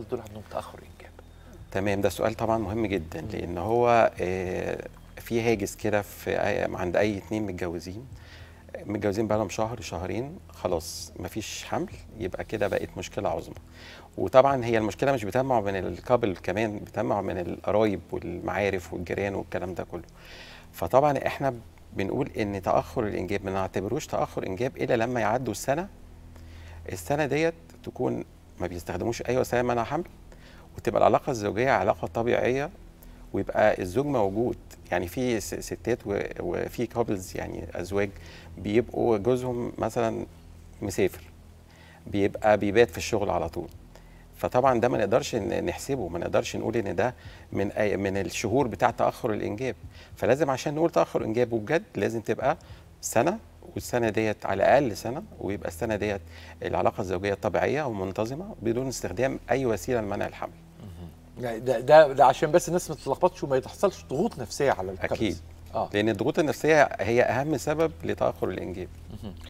الكابلز دول عندهم تاخر انجاب تمام ده سؤال طبعا مهم جدا لان هو آه، في هاجس كده في عند اي اتنين متجوزين متجوزين بقالهم شهر شهرين خلاص مفيش حمل يبقى كده بقت مشكله عظمى وطبعا هي المشكله مش بتجمع من الكابل كمان بتجمع من القرايب والمعارف والجيران والكلام ده كله فطبعا احنا بنقول ان تاخر الانجاب ما نعتبروش تاخر انجاب الا لما يعدوا السنه السنه ديت تكون ما بيستخدموش اي وسائل منع حمل وتبقى العلاقه الزوجيه علاقه طبيعيه ويبقى الزوج موجود يعني في ستات وفي كابلز يعني ازواج بيبقوا جوزهم مثلا مسافر بيبقى بيبات في الشغل على طول فطبعا ده ما نقدرش نحسبه ما نقدرش نقول ان ده من أي من الشهور بتاع تاخر الانجاب فلازم عشان نقول تاخر انجاب وبجد لازم تبقى سنه والسنه ديت على الاقل سنه ويبقى السنه ديت العلاقه الزوجيه طبيعيه ومنتظمه بدون استخدام اي وسيله لمنع الحمل يعني ده ده, ده عشان بس الناس ما تتلخبطش وما يتحصلش ضغوط نفسيه على الكبد اكيد آه. لان الضغوط النفسيه هي اهم سبب لتاخر الانجاب